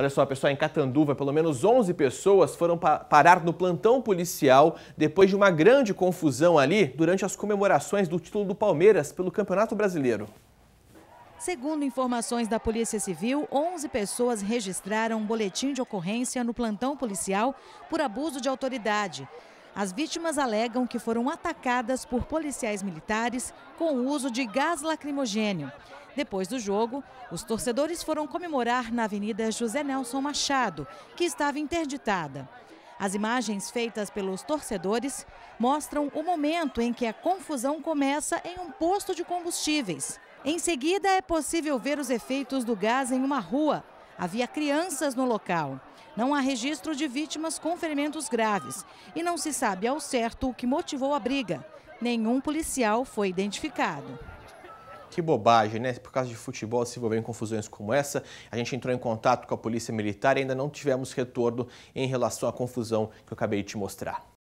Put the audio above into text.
Olha só, pessoal, em Catanduva, pelo menos 11 pessoas foram pa parar no plantão policial depois de uma grande confusão ali durante as comemorações do título do Palmeiras pelo Campeonato Brasileiro. Segundo informações da Polícia Civil, 11 pessoas registraram um boletim de ocorrência no plantão policial por abuso de autoridade. As vítimas alegam que foram atacadas por policiais militares com o uso de gás lacrimogênio. Depois do jogo, os torcedores foram comemorar na Avenida José Nelson Machado, que estava interditada. As imagens feitas pelos torcedores mostram o momento em que a confusão começa em um posto de combustíveis. Em seguida, é possível ver os efeitos do gás em uma rua. Havia crianças no local. Não há registro de vítimas com ferimentos graves e não se sabe ao certo o que motivou a briga. Nenhum policial foi identificado. Que bobagem, né? Por causa de futebol se envolver em confusões como essa, a gente entrou em contato com a polícia militar e ainda não tivemos retorno em relação à confusão que eu acabei de te mostrar.